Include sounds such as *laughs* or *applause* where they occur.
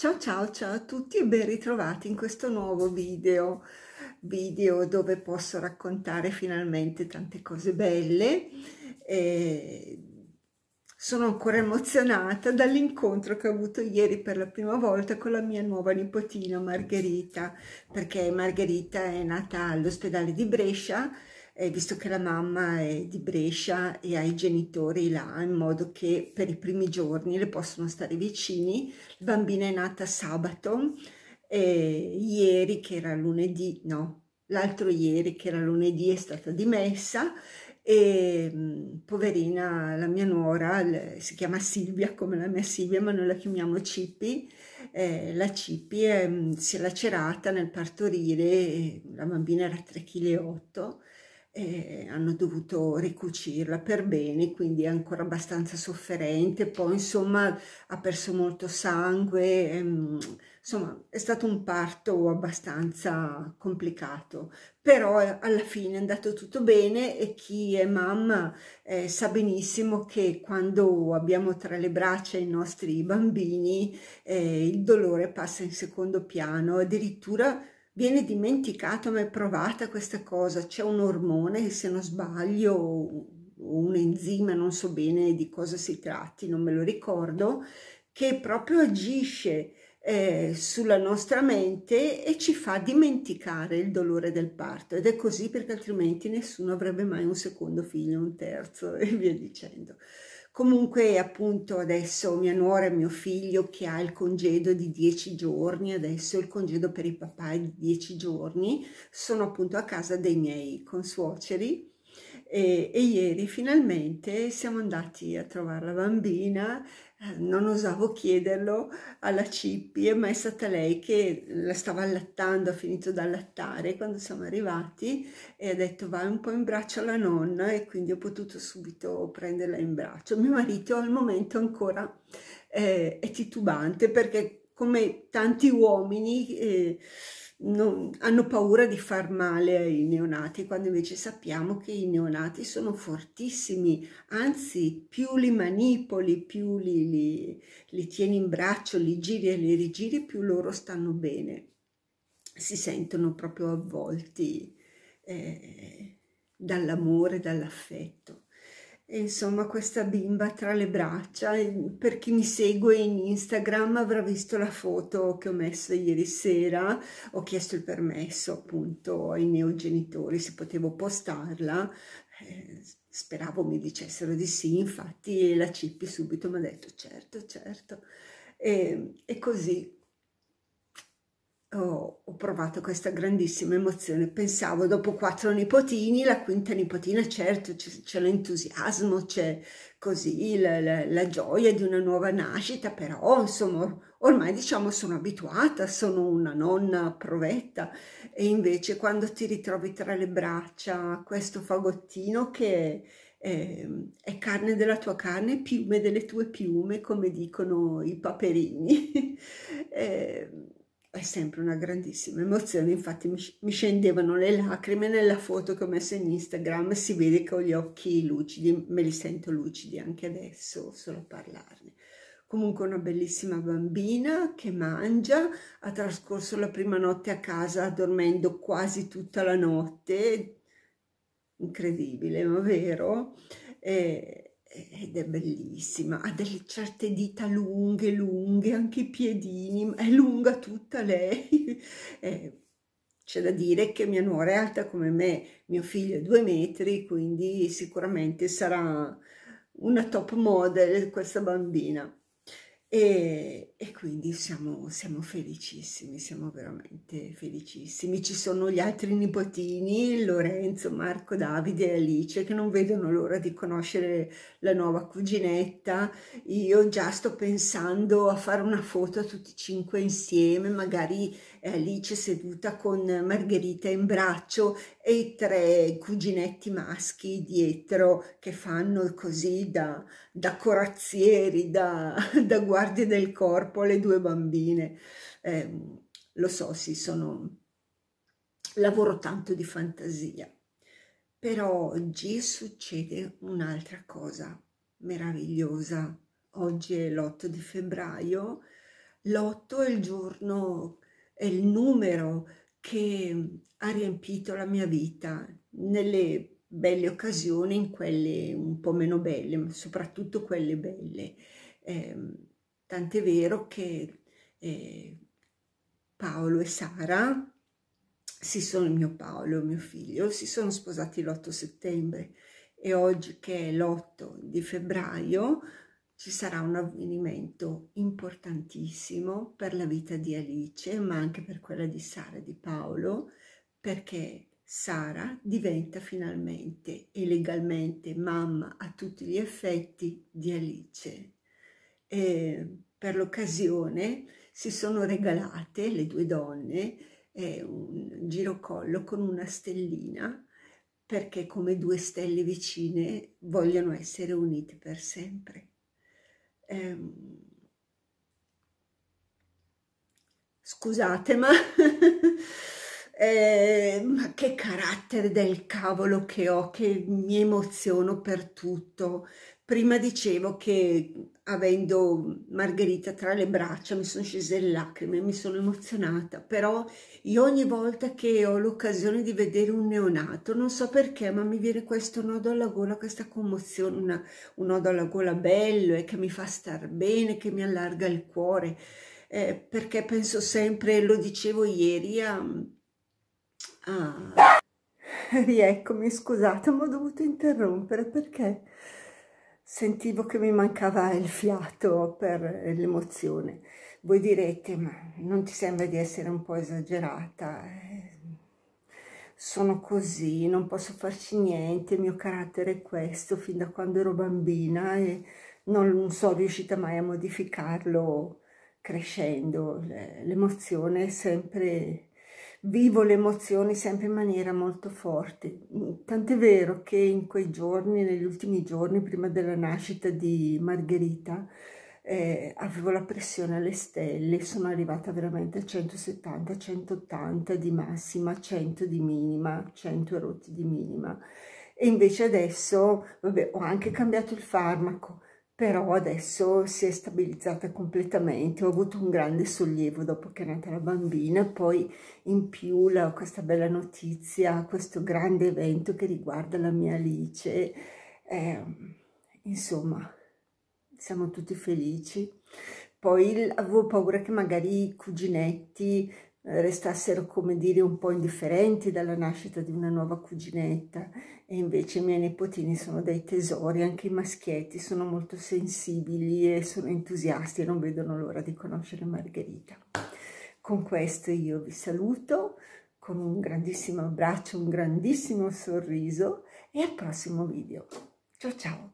Ciao ciao ciao a tutti e ben ritrovati in questo nuovo video, video dove posso raccontare finalmente tante cose belle. E sono ancora emozionata dall'incontro che ho avuto ieri per la prima volta con la mia nuova nipotina Margherita, perché Margherita è nata all'ospedale di Brescia eh, visto che la mamma è di Brescia e ha i genitori là, in modo che per i primi giorni le possono stare vicini. La bambina è nata sabato, eh, ieri che era lunedì, no, l'altro ieri che era lunedì è stata dimessa e mm, poverina la mia nuora si chiama Silvia come la mia Silvia ma noi la chiamiamo Cipi eh, la Cipi eh, mm, si è lacerata nel partorire la bambina era 3,8 kg eh, hanno dovuto ricucirla per bene, quindi è ancora abbastanza sofferente, poi insomma ha perso molto sangue, ehm, insomma è stato un parto abbastanza complicato, però eh, alla fine è andato tutto bene e chi è mamma eh, sa benissimo che quando abbiamo tra le braccia i nostri bambini eh, il dolore passa in secondo piano, addirittura viene dimenticata ma è provata questa cosa. C'è un ormone, se non sbaglio, o un enzima, non so bene di cosa si tratti, non me lo ricordo, che proprio agisce eh, sulla nostra mente e ci fa dimenticare il dolore del parto ed è così perché altrimenti nessuno avrebbe mai un secondo figlio, un terzo *laughs* e via dicendo. Comunque appunto adesso mia nuora e mio figlio che ha il congedo di 10 giorni, adesso il congedo per i papà è di 10 giorni, sono appunto a casa dei miei consuoceri e, e, ieri finalmente siamo andati a trovare la bambina, eh, non osavo chiederlo alla Cippi, ma è stata lei che la stava allattando, ha finito di allattare quando siamo arrivati e ha detto vai un po' in braccio alla nonna e quindi ho potuto subito prenderla in braccio. Mio marito al momento ancora eh, è titubante perché come tanti uomini... Eh, non, hanno paura di far male ai neonati, quando invece sappiamo che i neonati sono fortissimi, anzi più li manipoli, più li, li, li tieni in braccio, li giri e li rigiri, più loro stanno bene, si sentono proprio avvolti eh, dall'amore, dall'affetto insomma questa bimba tra le braccia. Per chi mi segue in Instagram avrà visto la foto che ho messo ieri sera, ho chiesto il permesso appunto ai miei genitori se potevo postarla, eh, speravo mi dicessero di sì, infatti la Cippi subito mi ha detto certo, certo, e, e così ho, ho provato questa grandissima emozione. Pensavo, dopo quattro nipotini, la quinta nipotina, certo, c'è, c'è l'entusiasmo, c'è così la, la, la, gioia di una nuova nascita, però insomma ormai diciamo sono abituata, sono una nonna provetta e invece quando ti ritrovi tra le braccia questo fagottino che è, è carne della tua carne, piume delle tue piume, come dicono i paperini. *laughs* eh, è sempre una grandissima emozione, infatti mi, scendevano le lacrime nella foto che ho messo in Instagram, si vede che ho gli occhi lucidi, me li sento lucidi anche adesso, solo a parlarne. Comunque una bellissima bambina che mangia, ha trascorso la prima notte a casa dormendo quasi tutta la notte, incredibile ma vero? E ed è bellissima, ha delle certe dita lunghe, lunghe, anche i piedini, è lunga tutta lei. *laughs* eh, c'è da dire che mia nuora è alta come me, mio figlio è due metri, quindi sicuramente sarà una top model questa bambina. E, e quindi siamo, siamo, felicissimi, siamo veramente felicissimi. Ci sono gli altri nipotini, Lorenzo, Marco, Davide e Alice, che non vedono l'ora di conoscere la nuova cuginetta. Io già sto pensando a fare una foto a tutti e cinque insieme, magari Alice eh, seduta con Margherita in braccio e i tre cuginetti maschi dietro che fanno così da, da corazzieri, da, *laughs* da, guardie del corpo, le due bambine. Eh, lo so, sì, sono... lavoro tanto di fantasia. Però oggi succede un'altra cosa meravigliosa. Oggi è l'8 di febbraio. L'8 è il giorno è il numero che mhmm, ha riempito la mia vita nelle belle occasioni, in quelle un po' meno belle, ma soprattutto quelle belle. Eh, tant'è vero che eh, Paolo e Sara, si sono, il mio Paolo, e mio figlio, si sono sposati l'8 settembre e oggi che è l'8 di febbraio ci sarà un avvenimento importantissimo per la vita di Alice, ma anche per quella di Sara e di Paolo, perché Sara diventa finalmente e legalmente mamma a tutti gli effetti di Alice. E per l'occasione si sono regalate le due donne un girocollo con una stellina perché come due stelle vicine vogliono essere unite per sempre ehm, scusate ma *laughs* Ehm, ma che carattere del cavolo che ho, che mi emoziono per tutto. Prima dicevo che avendo Margherita tra le braccia mi sono scese le lacrime, mi sono emozionata, però io ogni volta che ho l'occasione di vedere un neonato, non so perché, ma mi viene questo nodo alla gola, questa commozione, una, un nodo alla gola bello e che mi fa star bene, che mi allarga il cuore, eh, perché penso sempre, lo dicevo ieri, a Ah, rieccomi, scusate, ma ho dovuto interrompere perché sentivo che mi mancava il fiato per l'emozione. Voi direte, ma non ti sembra di essere un po' esagerata? Sono così, non posso farci niente, il mio carattere è questo fin da quando ero bambina e non sono riuscita mai a modificarlo crescendo. Cioè, l'emozione è sempre vivo le emozioni sempre in maniera molto forte. Tant'è vero che in quei giorni, negli ultimi giorni prima della nascita di Margherita, eh, avevo la pressione alle stelle, sono arrivata veramente a 170, 180 di massima, 100 di minima, 100 erotti di minima. E invece adesso, vabbè, ho anche cambiato il farmaco, però adesso si è stabilizzata completamente, ho avuto un grande sollievo dopo che è nata la bambina, poi in più la, questa bella notizia, questo grande evento che riguarda la mia Alice, eh, insomma siamo tutti felici. Poi avevo paura che magari i cuginetti restassero, come dire, un po' indifferenti dalla nascita di una nuova cuginetta e invece i miei nipotini sono dei tesori, anche i maschietti sono molto sensibili e sono entusiasti e non vedono l'ora di conoscere Margherita. Con questo io vi saluto con un grandissimo abbraccio, un grandissimo sorriso e al prossimo video. Ciao ciao!